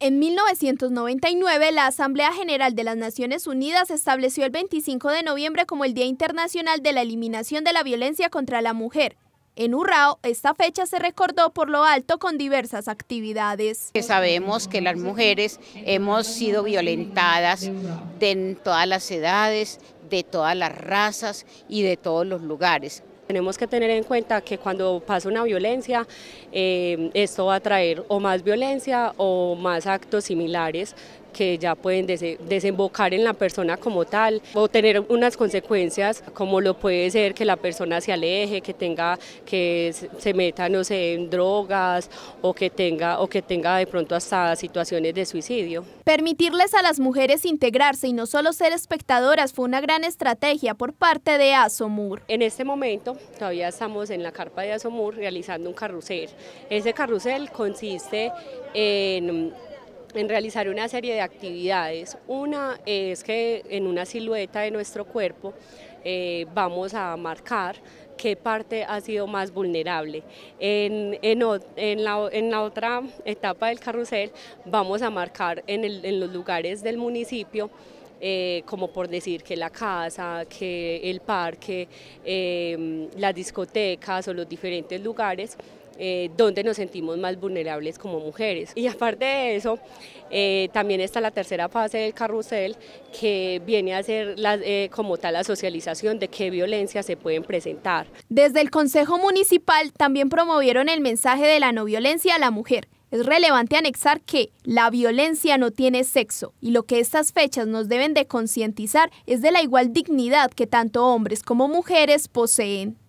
En 1999, la Asamblea General de las Naciones Unidas estableció el 25 de noviembre como el Día Internacional de la Eliminación de la Violencia contra la Mujer. En URAO, esta fecha se recordó por lo alto con diversas actividades. Sabemos que las mujeres hemos sido violentadas de todas las edades, de todas las razas y de todos los lugares. Tenemos que tener en cuenta que cuando pasa una violencia, eh, esto va a traer o más violencia o más actos similares que ya pueden desembocar en la persona como tal o tener unas consecuencias como lo puede ser que la persona se aleje, que tenga que se meta no sé en drogas o que tenga o que tenga de pronto hasta situaciones de suicidio. Permitirles a las mujeres integrarse y no solo ser espectadoras fue una gran estrategia por parte de Asomur. En este momento todavía estamos en la carpa de Asomur realizando un carrusel. Ese carrusel consiste en en realizar una serie de actividades. Una es que en una silueta de nuestro cuerpo eh, vamos a marcar qué parte ha sido más vulnerable. En, la, otra etapa del carrusel vamos a marcar en, los lugares del municipio eh, como por decir que la casa, que el parque, eh, las discotecas o los diferentes lugares eh, donde nos sentimos más vulnerables como mujeres. Y aparte de eso, eh, también está la tercera fase del carrusel que viene a ser eh, como tal la socialización de qué violencia se pueden presentar. Desde el Consejo Municipal también promovieron el mensaje de la no violencia a la mujer. Es relevante anexar que la violencia no tiene sexo y lo que estas fechas nos deben de concientizar es de la igual dignidad que tanto hombres como mujeres poseen.